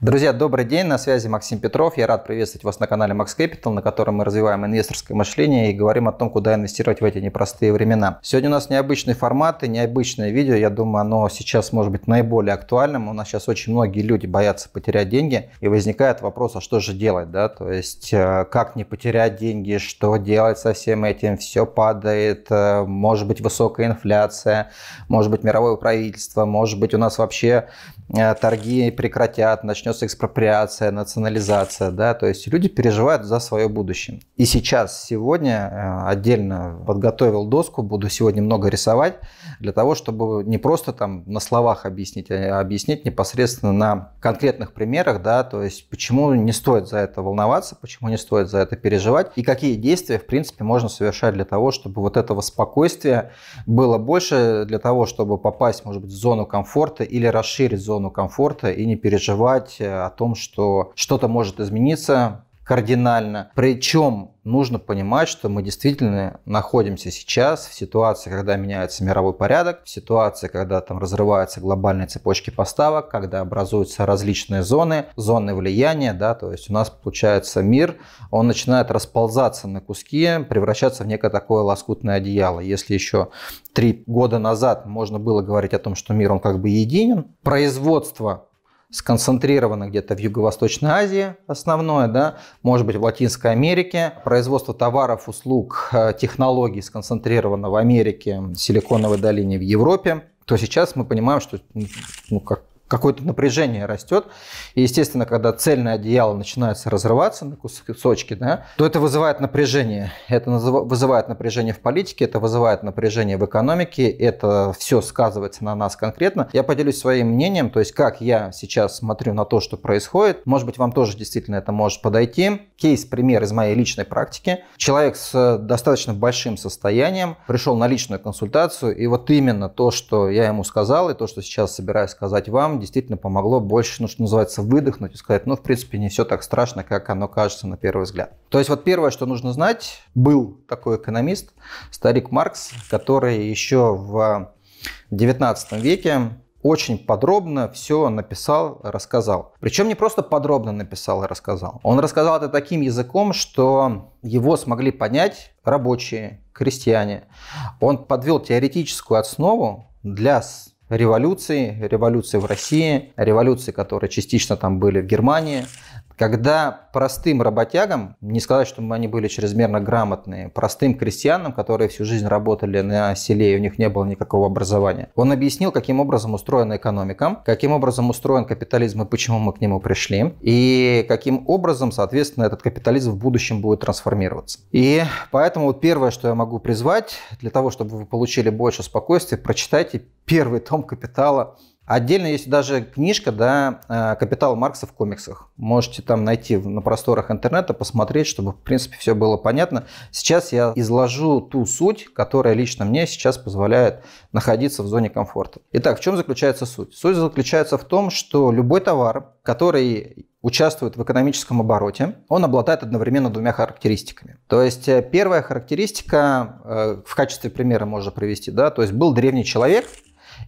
Друзья, добрый день, на связи Максим Петров. Я рад приветствовать вас на канале Max Capital, на котором мы развиваем инвесторское мышление и говорим о том, куда инвестировать в эти непростые времена. Сегодня у нас необычный формат и необычное видео. Я думаю, оно сейчас может быть наиболее актуальным. У нас сейчас очень многие люди боятся потерять деньги и возникает вопрос, а что же делать, да? То есть, э, как не потерять деньги, что делать со всем этим, все падает, э, может быть высокая инфляция, может быть мировое правительство, может быть у нас вообще Э, торги прекратят, начнется экспроприация, национализация, да, то есть люди переживают за свое будущее. И сейчас, сегодня э, отдельно подготовил доску, буду сегодня много рисовать, для того, чтобы не просто там на словах объяснить, а объяснить непосредственно на конкретных примерах, да, то есть почему не стоит за это волноваться, почему не стоит за это переживать, и какие действия, в принципе, можно совершать для того, чтобы вот этого спокойствия было больше, для того, чтобы попасть, может быть, в зону комфорта или расширить зону зону комфорта и не переживать э, о том, что что-то может измениться, кардинально. Причем нужно понимать, что мы действительно находимся сейчас в ситуации, когда меняется мировой порядок, в ситуации, когда там разрываются глобальные цепочки поставок, когда образуются различные зоны, зоны влияния, да, то есть у нас получается мир, он начинает расползаться на куски, превращаться в некое такое лоскутное одеяло. Если еще три года назад можно было говорить о том, что мир, он как бы единен, производство сконцентрировано где-то в Юго-Восточной Азии основное, да, может быть в Латинской Америке. Производство товаров, услуг, э, технологий сконцентрировано в Америке, Силиконовой долине, в Европе то сейчас мы понимаем, что ну, ну как какое-то напряжение растет. И, естественно, когда цельное одеяло начинается разрываться на кусочки, да, то это вызывает напряжение. Это вызывает напряжение в политике, это вызывает напряжение в экономике, это все сказывается на нас конкретно. Я поделюсь своим мнением, то есть как я сейчас смотрю на то, что происходит. Может быть, вам тоже действительно это может подойти. Кейс, пример из моей личной практики. Человек с достаточно большим состоянием пришел на личную консультацию, и вот именно то, что я ему сказал, и то, что сейчас собираюсь сказать вам, действительно помогло больше, ну, что называется, выдохнуть и сказать, ну, в принципе, не все так страшно, как оно кажется на первый взгляд. То есть вот первое, что нужно знать, был такой экономист, старик Маркс, который еще в 19 веке очень подробно все написал, рассказал. Причем не просто подробно написал и а рассказал. Он рассказал это таким языком, что его смогли понять рабочие, крестьяне. Он подвел теоретическую основу для революции, революции в России, революции, которые частично там были в Германии, когда простым работягам, не сказать, что они были чрезмерно грамотные, простым крестьянам, которые всю жизнь работали на селе и у них не было никакого образования, он объяснил, каким образом устроена экономика, каким образом устроен капитализм и почему мы к нему пришли, и каким образом, соответственно, этот капитализм в будущем будет трансформироваться. И поэтому вот первое, что я могу призвать, для того, чтобы вы получили больше спокойствия, прочитайте первый том «Капитала» Отдельно есть даже книжка да, э, «Капитал Маркса в комиксах». Можете там найти на просторах интернета, посмотреть, чтобы, в принципе, все было понятно. Сейчас я изложу ту суть, которая лично мне сейчас позволяет находиться в зоне комфорта. Итак, в чем заключается суть? Суть заключается в том, что любой товар, который участвует в экономическом обороте, он обладает одновременно двумя характеристиками. То есть э, первая характеристика, э, в качестве примера можно привести, да, то есть был древний человек –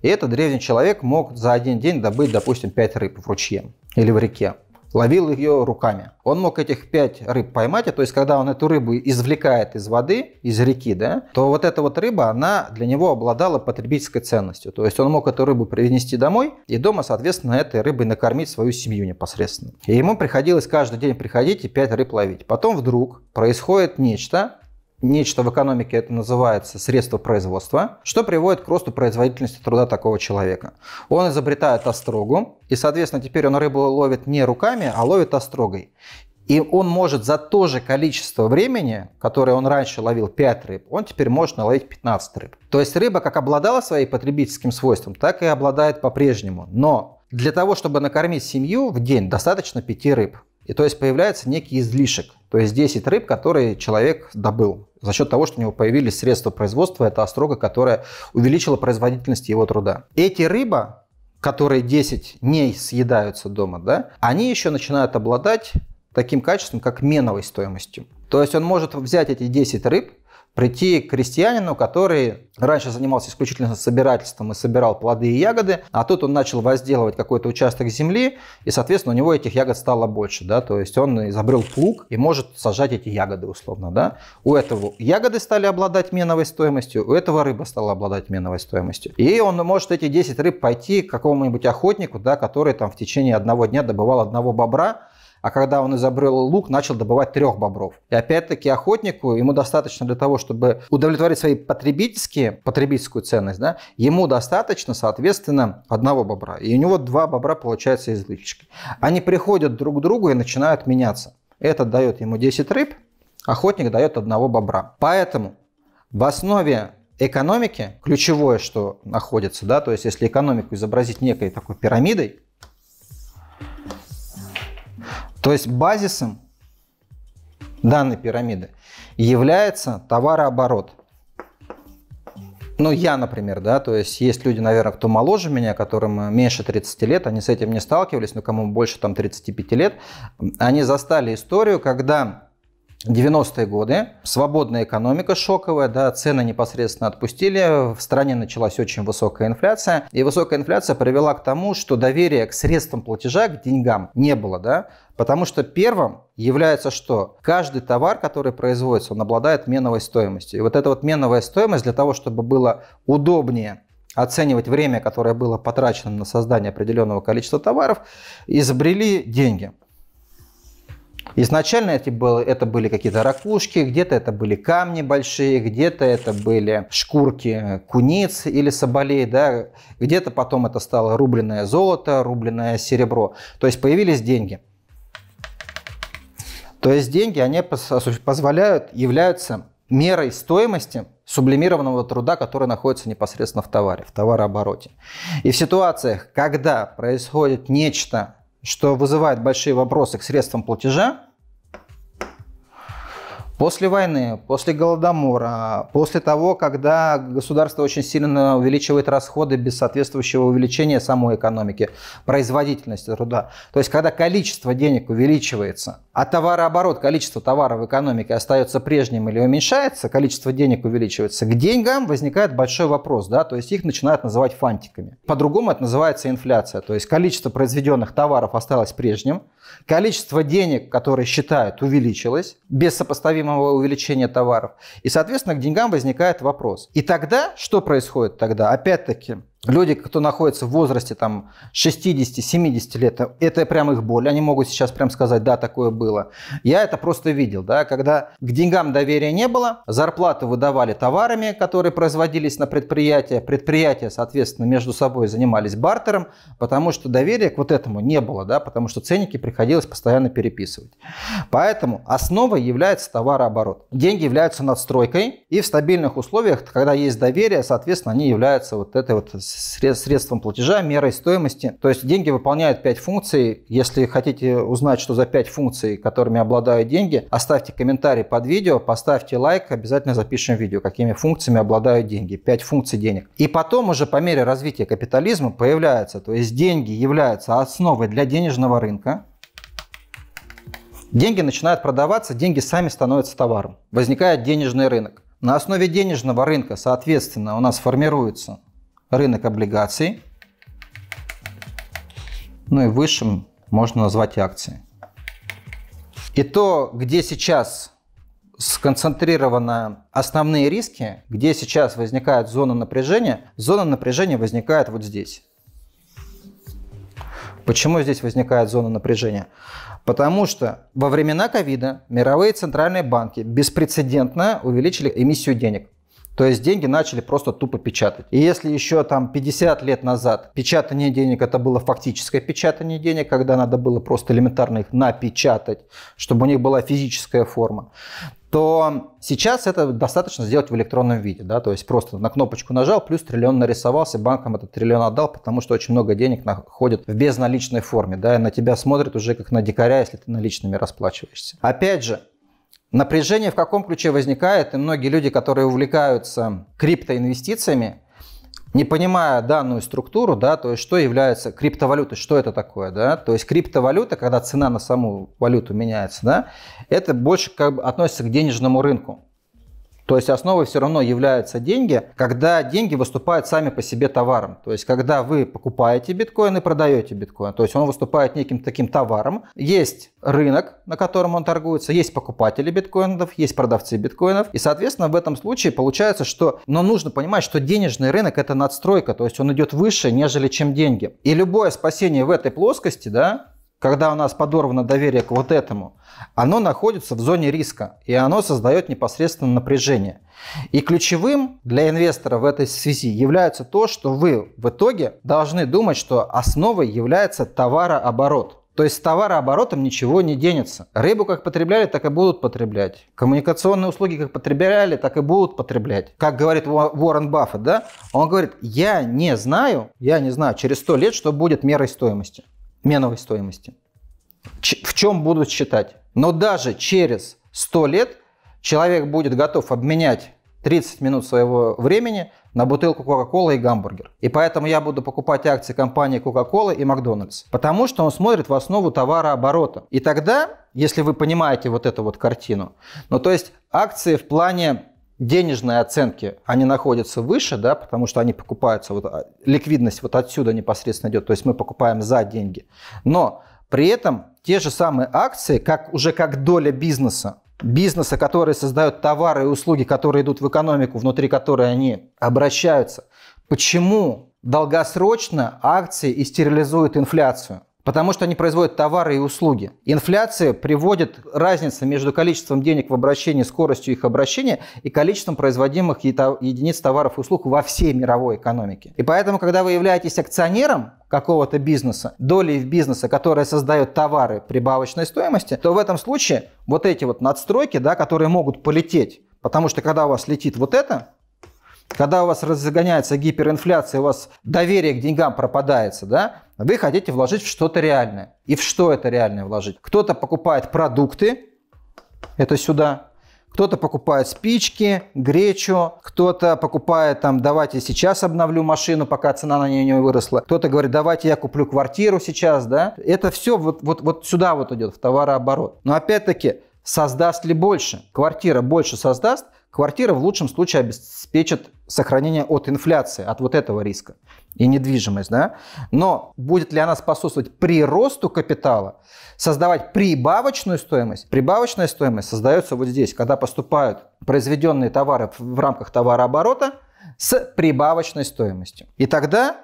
и этот древний человек мог за один день добыть, допустим, 5 рыб в ручье или в реке. Ловил ее руками. Он мог этих 5 рыб поймать, а то есть когда он эту рыбу извлекает из воды, из реки, да, то вот эта вот рыба, она для него обладала потребительской ценностью. То есть он мог эту рыбу принести домой и дома, соответственно, этой рыбой накормить свою семью непосредственно. И ему приходилось каждый день приходить и 5 рыб ловить. Потом вдруг происходит нечто, Нечто в экономике это называется средство производства, что приводит к росту производительности труда такого человека. Он изобретает острогу, и, соответственно, теперь он рыбу ловит не руками, а ловит острогой. И он может за то же количество времени, которое он раньше ловил 5 рыб, он теперь может наловить 15 рыб. То есть рыба как обладала своим потребительским свойством, так и обладает по-прежнему. Но для того, чтобы накормить семью в день, достаточно 5 рыб. И то есть появляется некий излишек, то есть 10 рыб, которые человек добыл за счет того, что у него появились средства производства, это острога, которая увеличила производительность его труда. Эти рыба, которые 10 дней съедаются дома, да, они еще начинают обладать таким качеством, как меновой стоимостью. То есть он может взять эти 10 рыб, прийти к крестьянину, который раньше занимался исключительно собирательством и собирал плоды и ягоды, а тут он начал возделывать какой-то участок земли, и, соответственно, у него этих ягод стало больше, да, то есть он изобрел плуг и может сажать эти ягоды условно, да. У этого ягоды стали обладать меновой стоимостью, у этого рыба стала обладать меновой стоимостью. И он может эти 10 рыб пойти к какому-нибудь охотнику, да, который там в течение одного дня добывал одного бобра, а когда он изобрел лук, начал добывать трех бобров. И опять-таки охотнику ему достаточно для того, чтобы удовлетворить свои потребительские, потребительскую ценность, да, ему достаточно, соответственно, одного бобра. И у него два бобра получается из вытечки. Они приходят друг к другу и начинают меняться. Этот дает ему 10 рыб, охотник дает одного бобра. Поэтому в основе экономики ключевое, что находится, да, то есть если экономику изобразить некой такой пирамидой, то есть базисом данной пирамиды является товарооборот. Ну, я, например, да, то есть есть люди, наверное, кто моложе меня, которым э, меньше 30 лет, они с этим не сталкивались, но кому больше там 35 лет, они застали историю, когда 90-е годы, свободная экономика шоковая, да, цены непосредственно отпустили, в стране началась очень высокая инфляция, и высокая инфляция привела к тому, что доверия к средствам платежа, к деньгам не было, да, потому что первым является что? Каждый товар, который производится, он обладает меновой стоимостью. И вот эта вот меновая стоимость для того, чтобы было удобнее оценивать время, которое было потрачено на создание определенного количества товаров, изобрели деньги. Изначально эти было, это были какие-то ракушки, где-то это были камни большие, где-то это были шкурки э, куниц или соболей, да, где-то потом это стало рубленное золото, рубленное серебро. То есть появились деньги. То есть деньги, они позволяют, являются мерой стоимости сублимированного труда, который находится непосредственно в товаре, в товарообороте. И в ситуациях, когда происходит нечто что вызывает большие вопросы к средствам платежа, После войны, после Голодомора, после того, когда государство очень сильно увеличивает расходы без соответствующего увеличения самой экономики, производительности труда. То есть, когда количество денег увеличивается, а товарооборот, количество товаров в экономике остается прежним или уменьшается, количество денег увеличивается, к деньгам возникает большой вопрос, да, то есть их начинают называть фантиками. По-другому это называется инфляция, то есть количество произведенных товаров осталось прежним, количество денег, которые считают, увеличилось без сопоставимого необратимого увеличения товаров. И, соответственно, к деньгам возникает вопрос. И тогда что происходит тогда? Опять-таки, Люди, кто находится в возрасте там 60-70 лет, это прям их боль. Они могут сейчас прям сказать, да, такое было. Я это просто видел, да, когда к деньгам доверия не было, зарплату выдавали товарами, которые производились на предприятия. Предприятия, соответственно, между собой занимались бартером, потому что доверия к вот этому не было, да, потому что ценники приходилось постоянно переписывать. Поэтому основой является товарооборот. Деньги являются надстройкой, и в стабильных условиях, когда есть доверие, соответственно, они являются вот этой вот средством платежа, мерой стоимости. То есть деньги выполняют 5 функций. Если хотите узнать, что за 5 функций, которыми обладают деньги, оставьте комментарий под видео, поставьте лайк, обязательно запишем видео, какими функциями обладают деньги. 5 функций денег. И потом уже по мере развития капитализма появляется, то есть деньги являются основой для денежного рынка, Деньги начинают продаваться, деньги сами становятся товаром. Возникает денежный рынок. На основе денежного рынка, соответственно, у нас формируется рынок облигаций. Ну и высшим можно назвать акции. И то, где сейчас сконцентрированы основные риски, где сейчас возникает зона напряжения, зона напряжения возникает вот здесь. Почему здесь возникает зона напряжения? Потому что во времена ковида мировые центральные банки беспрецедентно увеличили эмиссию денег. То есть деньги начали просто тупо печатать. И если еще там 50 лет назад печатание денег это было фактическое печатание денег, когда надо было просто элементарно их напечатать, чтобы у них была физическая форма, то сейчас это достаточно сделать в электронном виде. Да? То есть просто на кнопочку нажал, плюс триллион нарисовался, банкам этот триллион отдал, потому что очень много денег находят в безналичной форме. Да? И на тебя смотрят уже как на дикаря, если ты наличными расплачиваешься. Опять же, Напряжение в каком ключе возникает, и многие люди, которые увлекаются криптоинвестициями, не понимая данную структуру, да, то есть что является криптовалютой, что это такое, да, то есть криптовалюта, когда цена на саму валюту меняется, да, это больше как бы относится к денежному рынку. То есть основой все равно являются деньги, когда деньги выступают сами по себе товаром. То есть когда вы покупаете биткоин и продаете биткоин. То есть он выступает неким таким товаром. Есть рынок, на котором он торгуется, есть покупатели биткоинов, есть продавцы биткоинов. И, соответственно, в этом случае получается, что... Но ну, нужно понимать, что денежный рынок – это надстройка, то есть он идет выше, нежели чем деньги. И любое спасение в этой плоскости, да, когда у нас подорвано доверие к вот этому, оно находится в зоне риска, и оно создает непосредственно напряжение. И ключевым для инвестора в этой связи является то, что вы в итоге должны думать, что основой является товарооборот – то есть с товарооборотом ничего не денется. Рыбу как потребляли, так и будут потреблять. Коммуникационные услуги как потребляли, так и будут потреблять. Как говорит Уоррен Баффет, да? Он говорит, я не знаю, я не знаю через сто лет, что будет мерой стоимости меновой стоимости. Ч- в чем будут считать? Но даже через 100 лет человек будет готов обменять 30 минут своего времени на бутылку Кока-Колы и гамбургер. И поэтому я буду покупать акции компании кока колы и Макдональдс, потому что он смотрит в основу товарооборота. И тогда, если вы понимаете вот эту вот картину, ну то есть акции в плане денежные оценки, они находятся выше, да, потому что они покупаются, вот, а, ликвидность вот отсюда непосредственно идет, то есть мы покупаем за деньги. Но при этом те же самые акции, как, уже как доля бизнеса, бизнеса, которые создают товары и услуги, которые идут в экономику, внутри которой они обращаются. Почему долгосрочно акции и стерилизуют инфляцию? потому что они производят товары и услуги. Инфляция приводит разницу между количеством денег в обращении, скоростью их обращения и количеством производимых единиц товаров и услуг во всей мировой экономике. И поэтому, когда вы являетесь акционером какого-то бизнеса, долей в бизнеса, которая создает товары прибавочной стоимости, то в этом случае вот эти вот надстройки, да, которые могут полететь, потому что когда у вас летит вот это, когда у вас разгоняется гиперинфляция, у вас доверие к деньгам пропадается, да, вы хотите вложить в что-то реальное. И в что это реальное вложить? Кто-то покупает продукты, это сюда, кто-то покупает спички, гречу, кто-то покупает там, давайте сейчас обновлю машину, пока цена на нее не выросла. Кто-то говорит, давайте я куплю квартиру сейчас, да. Это все вот, вот, вот сюда вот идет, в товарооборот. Но опять-таки, создаст ли больше? Квартира больше создаст, квартира в лучшем случае обеспечит сохранение от инфляции, от вот этого риска и недвижимость, да? Но будет ли она способствовать приросту капитала, создавать прибавочную стоимость? Прибавочная стоимость создается вот здесь, когда поступают произведенные товары в рамках товарооборота с прибавочной стоимостью. И тогда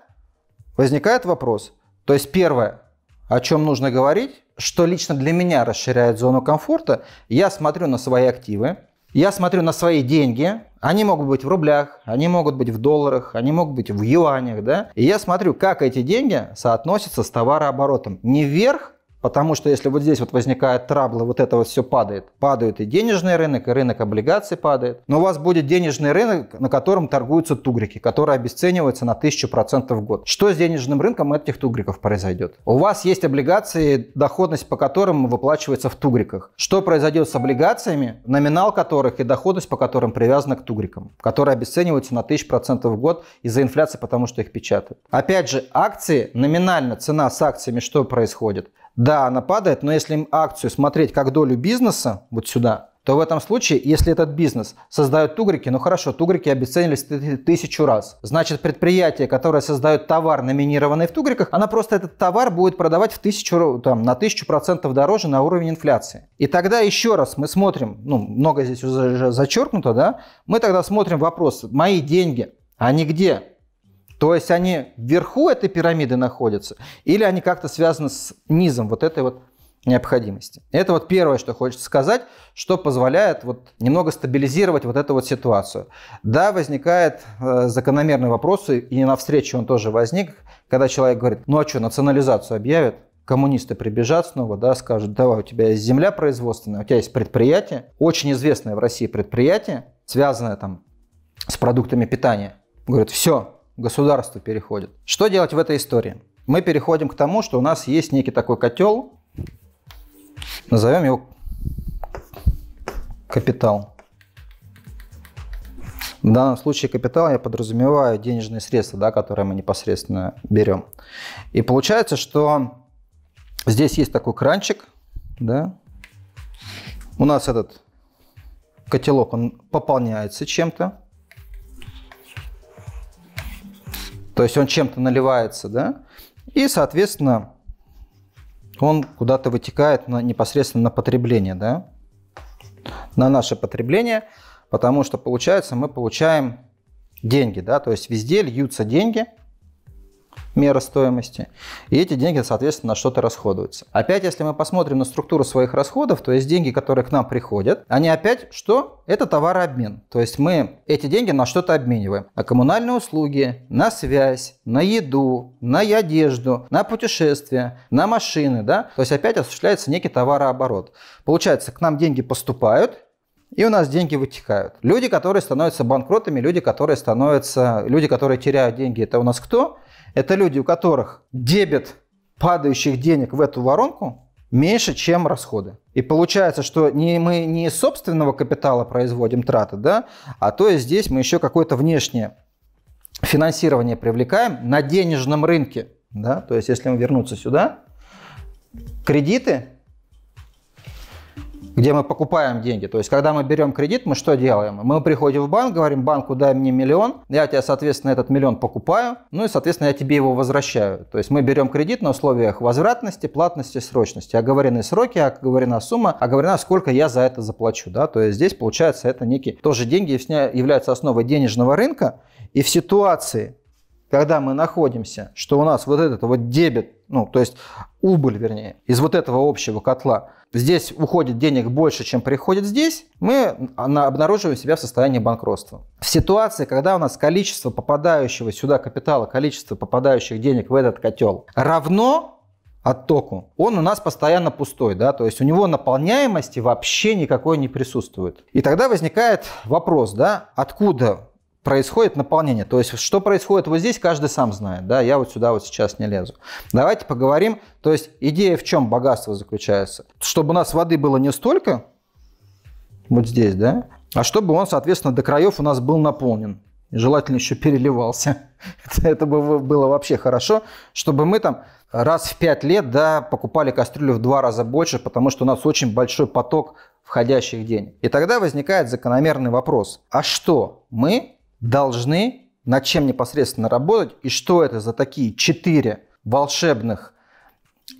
возникает вопрос, то есть первое, о чем нужно говорить, что лично для меня расширяет зону комфорта, я смотрю на свои активы, я смотрю на свои деньги, они могут быть в рублях, они могут быть в долларах, они могут быть в юанях, да? И я смотрю, как эти деньги соотносятся с товарооборотом. Не вверх, Потому что если вот здесь вот возникает трабла, вот это вот все падает. Падает и денежный рынок, и рынок облигаций падает. Но у вас будет денежный рынок, на котором торгуются тугрики, которые обесцениваются на 1000% в год. Что с денежным рынком этих тугриков произойдет? У вас есть облигации, доходность по которым выплачивается в тугриках. Что произойдет с облигациями, номинал которых и доходность по которым привязана к тугрикам, которые обесцениваются на 1000% в год из-за инфляции, потому что их печатают. Опять же, акции, номинально цена с акциями что происходит? Да, она падает, но если им акцию смотреть как долю бизнеса, вот сюда, то в этом случае, если этот бизнес создают тугрики, ну хорошо, тугрики обесценились тысячу раз. Значит, предприятие, которое создает товар, номинированный в тугриках, она просто этот товар будет продавать в тысячу, там, на тысячу процентов дороже на уровень инфляции. И тогда еще раз мы смотрим, ну, много здесь уже зачеркнуто, да, мы тогда смотрим вопрос, мои деньги, они где? То есть они вверху этой пирамиды находятся, или они как-то связаны с низом вот этой вот необходимости. Это вот первое, что хочется сказать, что позволяет вот немного стабилизировать вот эту вот ситуацию. Да, возникает э, закономерный вопрос, и на встрече он тоже возник, когда человек говорит, ну а что, национализацию объявят? коммунисты прибежат снова, да, скажут, давай, у тебя есть земля производственная, у тебя есть предприятие, очень известное в России предприятие, связанное там с продуктами питания. Говорят, все, государство переходит. Что делать в этой истории? Мы переходим к тому, что у нас есть некий такой котел, назовем его капитал. В данном случае капитал я подразумеваю денежные средства, да, которые мы непосредственно берем. И получается, что здесь есть такой кранчик, да, у нас этот котелок, он пополняется чем-то, То есть он чем-то наливается, да, и, соответственно, он куда-то вытекает на, непосредственно на потребление, да, на наше потребление, потому что, получается, мы получаем деньги, да, то есть везде льются деньги, мера стоимости. И эти деньги, соответственно, на что-то расходуются. Опять, если мы посмотрим на структуру своих расходов, то есть деньги, которые к нам приходят, они опять что? Это товарообмен. То есть мы эти деньги на что-то обмениваем. На коммунальные услуги, на связь, на еду, на одежду, на путешествия, на машины. Да? То есть опять осуществляется некий товарооборот. Получается, к нам деньги поступают, и у нас деньги вытекают. Люди, которые становятся банкротами, люди, которые становятся, люди, которые теряют деньги, это у нас кто? Это люди, у которых дебет падающих денег в эту воронку меньше, чем расходы. И получается, что не, мы не из собственного капитала производим траты, да, а то есть здесь мы еще какое-то внешнее финансирование привлекаем на денежном рынке. Да? То есть если мы вернуться сюда, кредиты где мы покупаем деньги. То есть, когда мы берем кредит, мы что делаем? Мы приходим в банк, говорим банку, дай мне миллион, я тебя, соответственно, этот миллион покупаю, ну и, соответственно, я тебе его возвращаю. То есть, мы берем кредит на условиях возвратности, платности, срочности. Оговорены сроки, оговорена сумма, оговорена, сколько я за это заплачу. Да? То есть, здесь, получается, это некие тоже деньги являются основой денежного рынка. И в ситуации, когда мы находимся, что у нас вот этот вот дебет, ну, то есть убыль, вернее, из вот этого общего котла, здесь уходит денег больше, чем приходит здесь, мы обнаруживаем себя в состоянии банкротства. В ситуации, когда у нас количество попадающего сюда капитала, количество попадающих денег в этот котел равно оттоку, он у нас постоянно пустой, да, то есть у него наполняемости вообще никакой не присутствует. И тогда возникает вопрос, да, откуда происходит наполнение. То есть, что происходит вот здесь, каждый сам знает. Да, я вот сюда вот сейчас не лезу. Давайте поговорим. То есть, идея в чем богатство заключается? Чтобы у нас воды было не столько, вот здесь, да, а чтобы он, соответственно, до краев у нас был наполнен. Желательно еще переливался. Это бы было вообще хорошо, чтобы мы там раз в пять лет да, покупали кастрюлю в два раза больше, потому что у нас очень большой поток входящих денег. И тогда возникает закономерный вопрос. А что мы должны над чем непосредственно работать и что это за такие четыре волшебных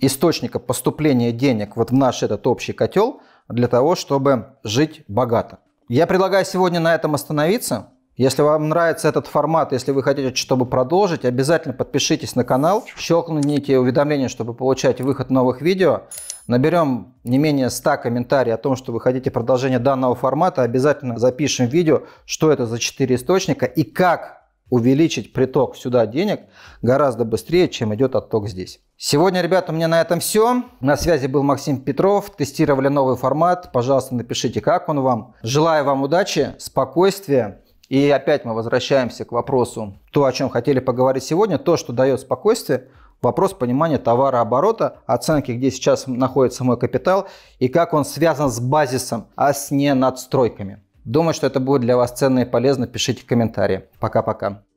источника поступления денег вот в наш этот общий котел для того, чтобы жить богато. Я предлагаю сегодня на этом остановиться. Если вам нравится этот формат, если вы хотите, чтобы продолжить, обязательно подпишитесь на канал, щелкните уведомления, чтобы получать выход новых видео наберем не менее 100 комментариев о том, что вы хотите продолжение данного формата, обязательно запишем видео, что это за 4 источника и как увеличить приток сюда денег гораздо быстрее, чем идет отток здесь. Сегодня, ребята, у меня на этом все. На связи был Максим Петров. Тестировали новый формат. Пожалуйста, напишите, как он вам. Желаю вам удачи, спокойствия. И опять мы возвращаемся к вопросу, то, о чем хотели поговорить сегодня, то, что дает спокойствие – вопрос понимания товарооборота, оценки, где сейчас находится мой капитал и как он связан с базисом, а с не надстройками. Думаю, что это будет для вас ценно и полезно. Пишите комментарии. Пока-пока.